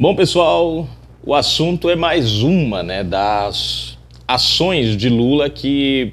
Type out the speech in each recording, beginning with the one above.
Bom, pessoal, o assunto é mais uma né, das ações de Lula que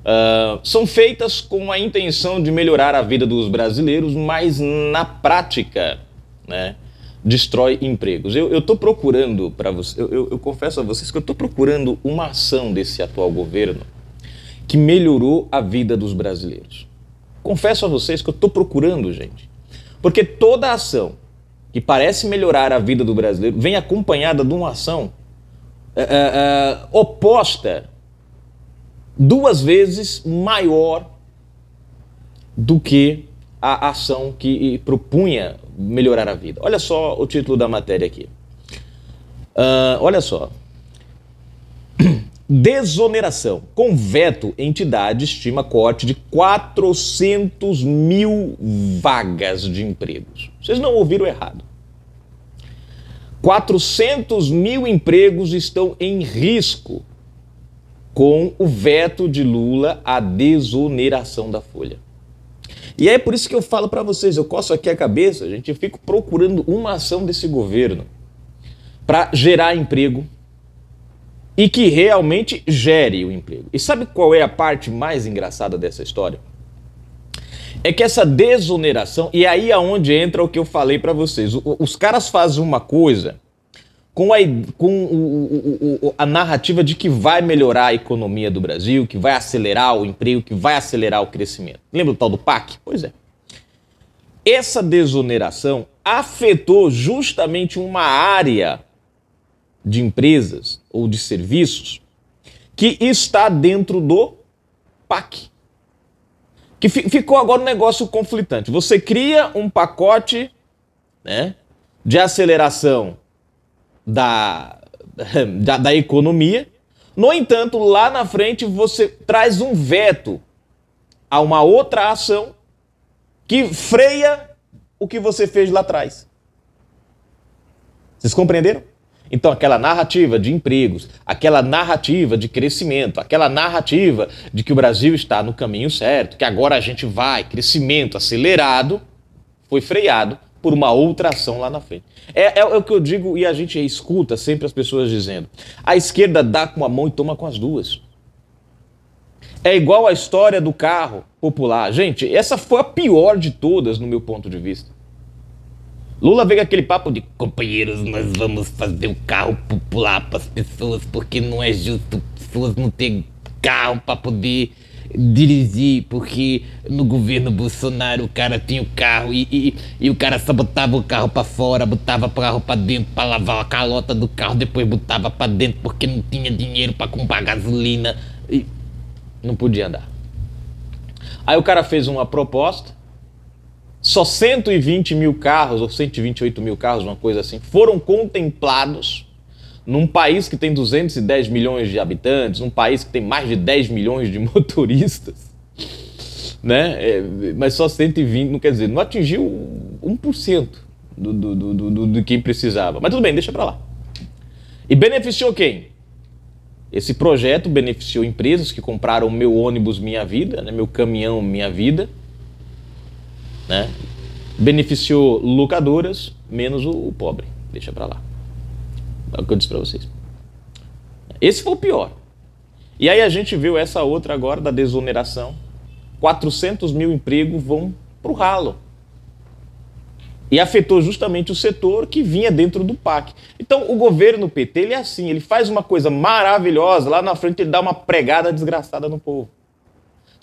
uh, são feitas com a intenção de melhorar a vida dos brasileiros, mas na prática né, destrói empregos. Eu estou procurando, para você, eu, eu, eu confesso a vocês que eu estou procurando uma ação desse atual governo que melhorou a vida dos brasileiros. Confesso a vocês que eu estou procurando, gente. Porque toda ação que parece melhorar a vida do brasileiro, vem acompanhada de uma ação é, é, é, oposta, duas vezes maior do que a ação que propunha melhorar a vida. Olha só o título da matéria aqui. Uh, olha só. Desoneração. Com veto, entidade estima corte de 400 mil vagas de empregos. Vocês não ouviram errado. 400 mil empregos estão em risco com o veto de Lula à desoneração da Folha. E é por isso que eu falo para vocês, eu coço aqui a cabeça, gente, eu fico procurando uma ação desse governo para gerar emprego e que realmente gere o emprego. E sabe qual é a parte mais engraçada dessa história? é que essa desoneração, e aí aonde é entra o que eu falei para vocês, os caras fazem uma coisa com, a, com o, o, o, a narrativa de que vai melhorar a economia do Brasil, que vai acelerar o emprego, que vai acelerar o crescimento. Lembra do tal do PAC? Pois é. Essa desoneração afetou justamente uma área de empresas ou de serviços que está dentro do PAC. Que ficou agora um negócio conflitante. Você cria um pacote né, de aceleração da, da, da economia. No entanto, lá na frente você traz um veto a uma outra ação que freia o que você fez lá atrás. Vocês compreenderam? Então, aquela narrativa de empregos, aquela narrativa de crescimento, aquela narrativa de que o Brasil está no caminho certo, que agora a gente vai, crescimento acelerado, foi freado por uma outra ação lá na frente. É, é, é o que eu digo e a gente escuta sempre as pessoas dizendo: a esquerda dá com a mão e toma com as duas. É igual a história do carro popular. Gente, essa foi a pior de todas, no meu ponto de vista. Lula veio aquele papo de companheiros, nós vamos fazer o carro popular para as pessoas, porque não é justo pessoas não terem carro para poder dirigir, porque no governo Bolsonaro o cara tinha o carro e, e, e o cara só botava o carro para fora, botava o carro para dentro para lavar a calota do carro, depois botava para dentro porque não tinha dinheiro para comprar gasolina e não podia andar. Aí o cara fez uma proposta só 120 mil carros, ou 128 mil carros, uma coisa assim, foram contemplados num país que tem 210 milhões de habitantes, num país que tem mais de 10 milhões de motoristas, né? É, mas só 120, não quer dizer, não atingiu 1% do, do, do, do, do que precisava. Mas tudo bem, deixa para lá. E beneficiou quem? Esse projeto beneficiou empresas que compraram meu ônibus Minha Vida, né? meu caminhão Minha Vida, né? Beneficiou locadoras, menos o, o pobre. Deixa para lá. É o que eu disse para vocês. Esse foi o pior. E aí a gente viu essa outra agora da desoneração. 400 mil empregos vão para o ralo. E afetou justamente o setor que vinha dentro do PAC. Então o governo PT ele é assim, ele faz uma coisa maravilhosa, lá na frente ele dá uma pregada desgraçada no povo.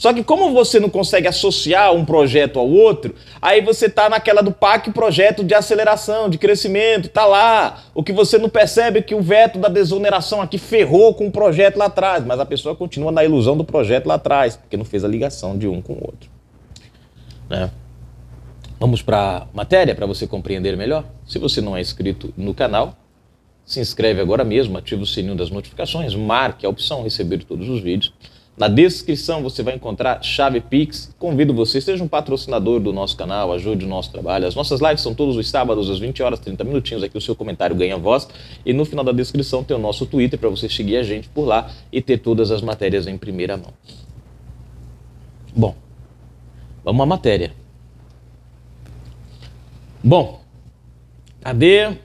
Só que como você não consegue associar um projeto ao outro, aí você tá naquela do PAC, projeto de aceleração, de crescimento, tá lá. O que você não percebe é que o veto da desoneração aqui ferrou com o projeto lá atrás, mas a pessoa continua na ilusão do projeto lá atrás, porque não fez a ligação de um com o outro. Né? Vamos para matéria para você compreender melhor? Se você não é inscrito no canal, se inscreve agora mesmo, ativa o sininho das notificações, marque a opção receber todos os vídeos na descrição você vai encontrar chave Pix. Convido você, seja um patrocinador do nosso canal, ajude o nosso trabalho. As nossas lives são todos os sábados às 20 horas, 30 minutinhos. Aqui o seu comentário ganha voz. E no final da descrição tem o nosso Twitter para você seguir a gente por lá e ter todas as matérias em primeira mão. Bom, vamos à matéria. Bom, cadê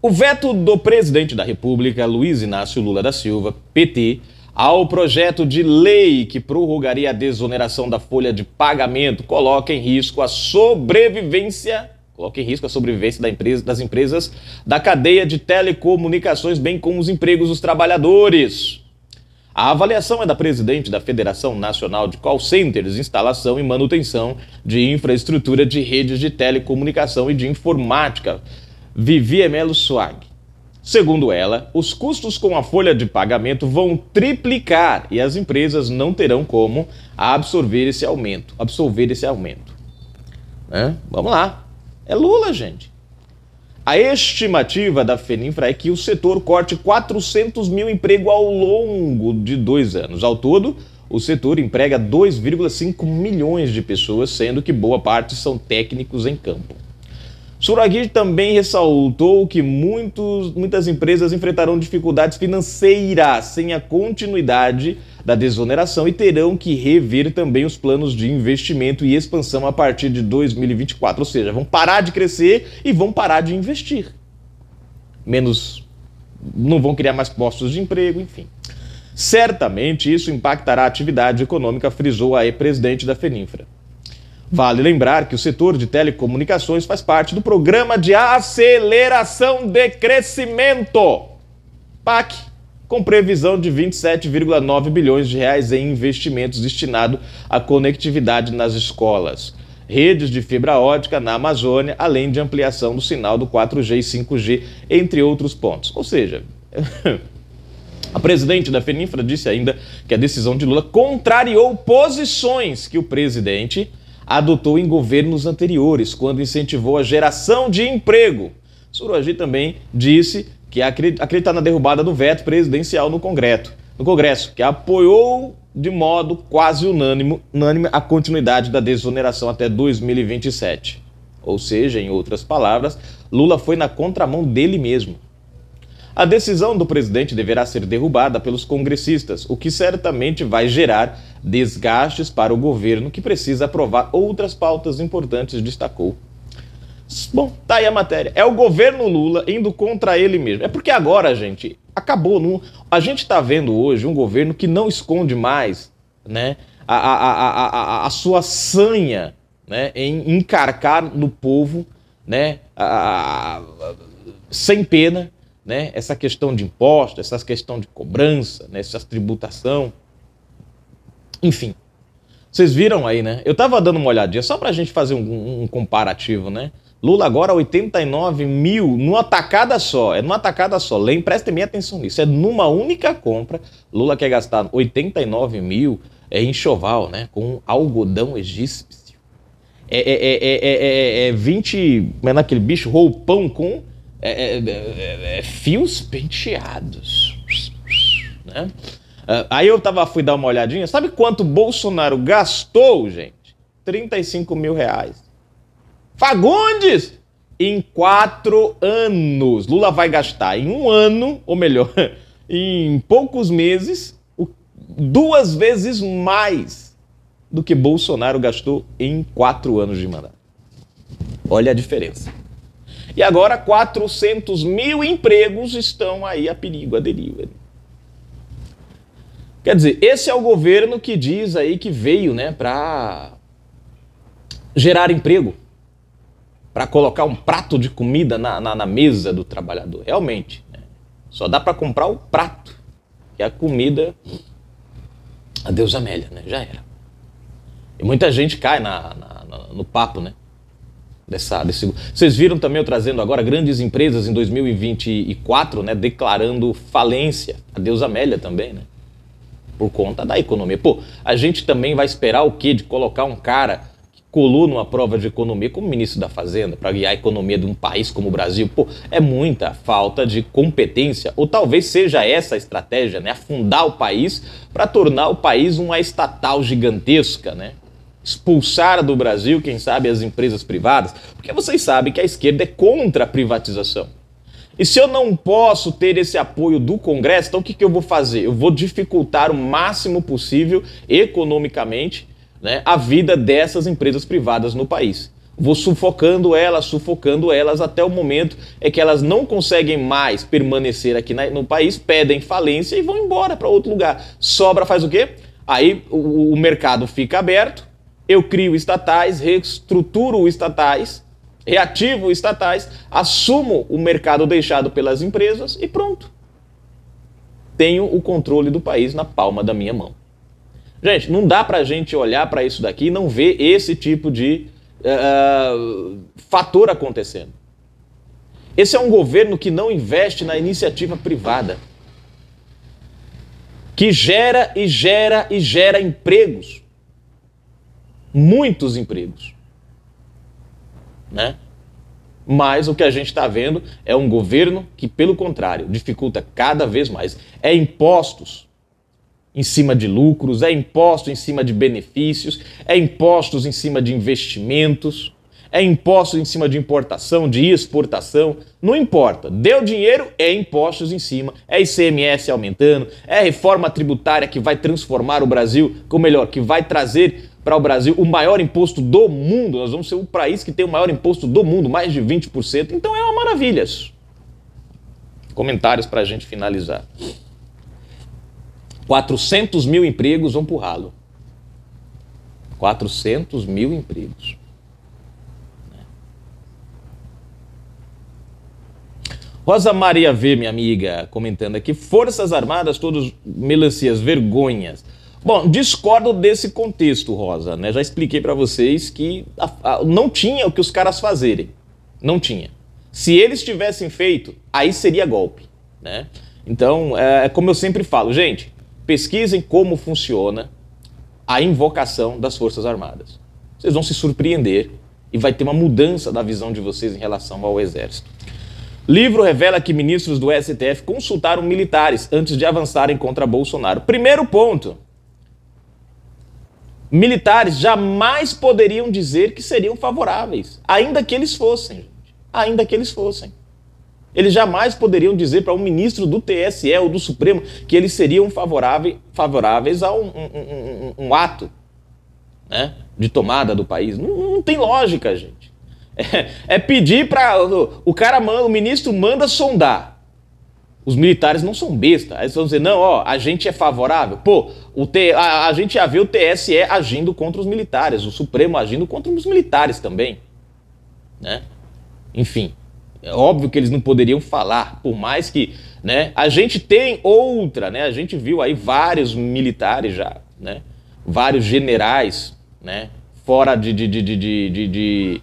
o veto do presidente da República, Luiz Inácio Lula da Silva, PT? ao projeto de lei que prorrogaria a desoneração da folha de pagamento coloca em risco a sobrevivência coloca em risco a sobrevivência da empresa, das empresas da cadeia de telecomunicações, bem como os empregos dos trabalhadores. A avaliação é da presidente da Federação Nacional de Call Centers, Instalação e Manutenção de Infraestrutura de Redes de Telecomunicação e de Informática, Vivi Melo Swag. Segundo ela, os custos com a folha de pagamento vão triplicar e as empresas não terão como absorver esse aumento, absorver esse aumento. Né? Vamos lá. É Lula, gente. A estimativa da Feninfra é que o setor corte 400 mil empregos ao longo de dois anos. Ao todo, o setor emprega 2,5 milhões de pessoas, sendo que boa parte são técnicos em campo. Suragir também ressaltou que muitos, muitas empresas enfrentarão dificuldades financeiras sem a continuidade da desoneração e terão que rever também os planos de investimento e expansão a partir de 2024. Ou seja, vão parar de crescer e vão parar de investir. Menos. não vão criar mais postos de emprego, enfim. Certamente isso impactará a atividade econômica, frisou a ex presidente da Feninfra. Vale lembrar que o setor de telecomunicações faz parte do Programa de Aceleração de Crescimento, PAC, com previsão de 27,9 bilhões de reais em investimentos destinado à conectividade nas escolas, redes de fibra ótica na Amazônia, além de ampliação do sinal do 4G e 5G, entre outros pontos. Ou seja, A presidente da Feninfra disse ainda que a decisão de Lula contrariou posições que o presidente adotou em governos anteriores, quando incentivou a geração de emprego. Suroji também disse que acredita na derrubada do veto presidencial no Congresso, no Congresso que apoiou de modo quase unânimo unânime a continuidade da desoneração até 2027. Ou seja, em outras palavras, Lula foi na contramão dele mesmo. A decisão do presidente deverá ser derrubada pelos congressistas, o que certamente vai gerar desgastes para o governo que precisa aprovar outras pautas importantes, destacou. Bom, tá aí a matéria. É o governo Lula indo contra ele mesmo. É porque agora, gente, acabou. No... A gente tá vendo hoje um governo que não esconde mais né, a, a, a, a, sua sanha né, em encarcar no povo né, a, sem pena né? essa questão de imposto, essa questão de cobrança, né? essa tributação. Enfim, vocês viram aí, né? Eu estava dando uma olhadinha, só para a gente fazer um, um, comparativo, né? Lula agora 89 mil numa tacada só, é numa tacada só. Lem, prestem bem atenção nisso, é numa única compra. Lula quer gastar 89 mil é, em enxoval, né? Com algodão egípcio. É, é, é, é, é, é 20, é mas é naquele bicho, roupão com é é, é, é, é, fios penteados. Né? Ah, aí eu tava, fui dar uma olhadinha. Sabe quanto Bolsonaro gastou, gente? 35 mil reais. Fagundes! Em quatro anos. Lula vai gastar em um ano, ou melhor, em poucos meses, duas vezes mais do que Bolsonaro gastou em quatro anos de mandato. Olha a diferença. E agora 400 mil empregos estão aí a perigo, a deriva. Quer dizer, esse é o governo que diz aí que veio, né, para gerar emprego, para colocar um prato de comida na, na, na mesa do trabalhador. Realmente, né? só dá para comprar o prato, que é a comida, adeus Amélia, né, já era. E muita gente cai na, na no papo, né? Dessa, desse... Vocês viram também eu trazendo agora grandes empresas em 2024, né, declarando falência. A Deus Amélia também, né? Por conta da economia. Pô, a gente também vai esperar o quê? De colocar um cara que colou numa prova de economia como ministro da Fazenda para guiar a economia de um país como o Brasil. Pô, é muita falta de competência. Ou talvez seja essa a estratégia, né? Afundar o país para tornar o país uma estatal gigantesca, né? expulsar do Brasil, quem sabe, as empresas privadas, porque vocês sabem que a esquerda é contra a privatização. E se eu não posso ter esse apoio do Congresso, então o que, que eu vou fazer? Eu vou dificultar o máximo possível, economicamente, né, a vida dessas empresas privadas no país. Vou sufocando elas, sufocando elas até o momento é que elas não conseguem mais permanecer aqui no país, pedem falência e vão embora para outro lugar. Sobra faz o quê? Aí o, o mercado fica aberto, eu crio estatais, reestruturo estatais, reativo estatais, assumo o mercado deixado pelas empresas e pronto. Tenho o controle do país na palma da minha mão. Gente, não dá para a gente olhar para isso daqui e não ver esse tipo de uh, fator acontecendo. Esse é um governo que não investe na iniciativa privada, que gera e gera e gera empregos muitos empregos. Né? Mas o que a gente está vendo é um governo que, pelo contrário, dificulta cada vez mais. É impostos em cima de lucros, é imposto em cima de benefícios, é impostos em cima de investimentos, é imposto em cima de importação, de exportação, não importa. Deu dinheiro, é impostos em cima, é ICMS aumentando, é reforma tributária que vai transformar o Brasil, ou melhor, que vai trazer para o Brasil o maior imposto do mundo. Nós vamos ser o país que tem o maior imposto do mundo, mais de 20%. Então é uma maravilha isso. Comentários para a gente finalizar. 400 mil empregos vão para o ralo. 400 mil empregos. Rosa Maria V, minha amiga, comentando aqui, Forças Armadas, todos melancias, vergonhas. Bom, discordo desse contexto, Rosa. Né? Já expliquei para vocês que a, a, não tinha o que os caras fazerem. Não tinha. Se eles tivessem feito, aí seria golpe. Né? Então, é, é como eu sempre falo, gente, pesquisem como funciona a invocação das Forças Armadas. Vocês vão se surpreender e vai ter uma mudança da visão de vocês em relação ao Exército. Livro revela que ministros do STF consultaram militares antes de avançarem contra Bolsonaro. Primeiro ponto: militares jamais poderiam dizer que seriam favoráveis, ainda que eles fossem. Ainda que eles fossem. Eles jamais poderiam dizer para um ministro do TSE ou do Supremo que eles seriam favoráveis, favoráveis a um, um, um, um ato né, de tomada do país. Não, não tem lógica, gente. É, é pedir para. O, o cara, o ministro manda sondar. Os militares não são besta. Aí vão dizer, não, ó, a gente é favorável. Pô, o T, a, a gente já viu o TSE agindo contra os militares, o Supremo agindo contra os militares também. Né? Enfim, é óbvio que eles não poderiam falar, por mais que. Né, a gente tem outra, né? A gente viu aí vários militares já, né? Vários generais, né? Fora de, de, de, de, de, de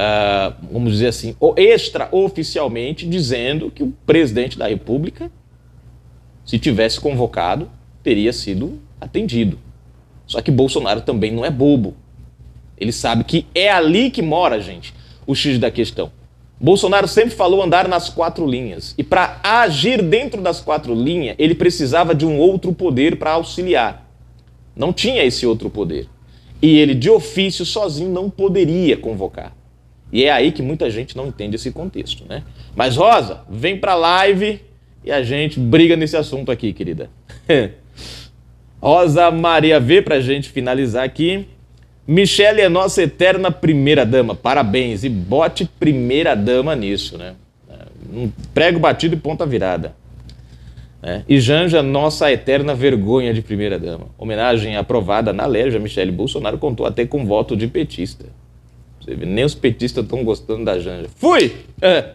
uh, vamos dizer assim, extraoficialmente dizendo que o presidente da República, se tivesse convocado, teria sido atendido. Só que Bolsonaro também não é bobo. Ele sabe que é ali que mora, gente, o X da questão. Bolsonaro sempre falou andar nas quatro linhas. E para agir dentro das quatro linhas, ele precisava de um outro poder para auxiliar. Não tinha esse outro poder. E ele, de ofício, sozinho não poderia convocar. E é aí que muita gente não entende esse contexto, né? Mas Rosa, vem para a live e a gente briga nesse assunto aqui, querida. Rosa Maria V pra gente finalizar aqui. Michelle é nossa eterna primeira dama. Parabéns e bote primeira dama nisso, né? É, um prego batido e ponta virada. É. E Janja, nossa eterna vergonha de primeira-dama. Homenagem aprovada na Leja, Michele Bolsonaro contou até com voto de petista. Nem os petistas estão gostando da Janja. Fui! É.